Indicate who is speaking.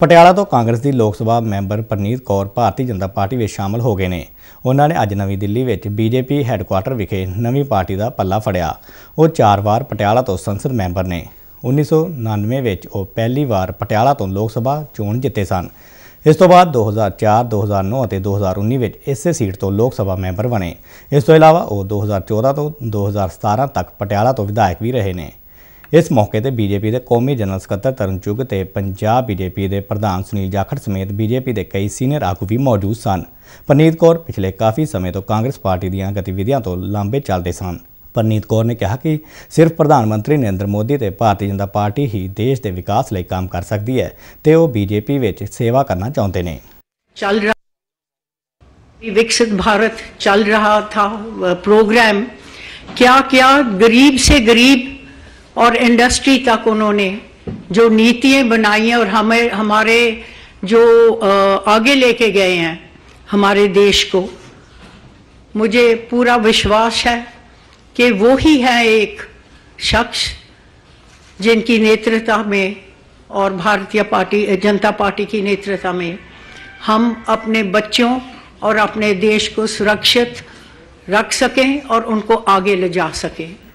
Speaker 1: ਪਟਿਆਲਾ ਤੋਂ ਕਾਂਗਰਸ ਦੀ Lok Sabha member Preneet Kaur Bharatiya Janata Party ਵਿੱਚ ਸ਼ਾਮਲ ਹੋ ਗਏ ਨੇ ਉਹਨਾਂ ਨੇ ਅੱਜ ਨਵੀਂ ਦਿੱਲੀ ਵਿੱਚ ਬੀਜੇਪੀ ਹੈੱਡਕੁਆਰਟਰ ਵਿਖੇ ਨਵੀਂ ਪਾਰਟੀ ਦਾ ਪੱਲਾ ਫੜਿਆ ਉਹ ਚਾਰ ਵਾਰ ਪਟਿਆਲਾ ਤੋਂ ਸੰਸਦ ਮੈਂਬਰ ਨੇ 1999 ਵਿੱਚ ਉਹ ਪਹਿਲੀ ਵਾਰ ਪਟਿਆਲਾ ਤੋਂ ਲੋਕ ਸਭਾ ਚੋਣ ਜਿੱਤੇ ਸਨ ਇਸ ਤੋਂ ਬਾਅਦ 2004, 2009 ਅਤੇ 2019 ਵਿੱਚ ਇਸੇ ਸੀਟ ਤੋਂ ਲੋਕ ਸਭਾ ਮੈਂਬਰ ਬਣੇ ਇਸ ਤੋਂ ਇਲਾਵਾ ਉਹ 2014 ਤੋਂ 2017 ਤੱਕ ਪਟਿਆਲਾ ਤੋਂ ਵਿਧਾਇਕ ਵੀ ਰਹੇ ਨੇ ਇਸ ਮੌਕੇ ਤੇ ਬੀਜੇਪੀ ਦੇ ਕੌਮੀ ਜਨਰਲ ਸਕੱਤਰ ਤਰਨ ਚੁਗ ਤੇ ਪੰਜਾਬ ਬੀਜੇਪੀ ਦੇ ਪ੍ਰਧਾਨ ਸੁਨੀਲ ਜਾਖੜ ਸਮੇਤ ਬੀਜੇਪੀ ਦੇ ਕਈ ਸੀਨੀਅਰ ਆਗੂ ਵੀ ਮੌਜੂਦ ਸਨ ਪਨੀਤ ਕੌਰ ਪਿਛਲੇ ਕਾਫੀ ਸਮੇਂ ਤੋਂ ਕਾਂਗਰਸ ਪਾਰਟੀ ਦੀਆਂ ਗਤੀਵਿਧੀਆਂ ਤੋਂ ਲਾਂਬੇ ਚੱਲਦੇ ਸਨ ਪਨੀਤ ਕੌਰ ਨੇ ਕਿਹਾ ਕਿ ਸਿਰਫ ਪ੍ਰਧਾਨ ਮੰਤਰੀ ਨਰਿੰਦਰ ਮੋਦੀ ਤੇ ਭਾਰਤੀ ਜਨਤਾ ਪਾਰਟੀ ਹੀ ਦੇਸ਼ ਦੇ ਵਿਕਾਸ ਲਈ ਕੰਮ ਕਰ ਸਕਦੀ ਹੈ ਤੇ ਉਹ ਬੀਜੇਪੀ ਵਿੱਚ ਸੇਵਾ ਕਰਨਾ ਚਾਹੁੰਦੇ ਨੇ
Speaker 2: ਚੱਲ ਰਿਹਾ ਵਿਕਸਿਤ ਭਾਰਤ ਚੱਲ ਰਿਹਾ ਥਾ ਪ੍ਰੋਗਰਾਮ ਕਿਆ ਕਿਆ ਗਰੀਬ ਸੇ ਗਰੀਬ और इंडस्ट्री तक उन्होंने जो नीतियां बनाई हैं और हमें हमारे जो आगे लेके गए हैं हमारे देश को मुझे पूरा विश्वास है कि वो ही है एक शख्स जिनकी नेतृत्व में और भारतीय पार्टी जनता पार्टी की नेतृत्व में हम अपने बच्चों और अपने देश को सुरक्षित रख सकें और उनको आगे ले जा सकें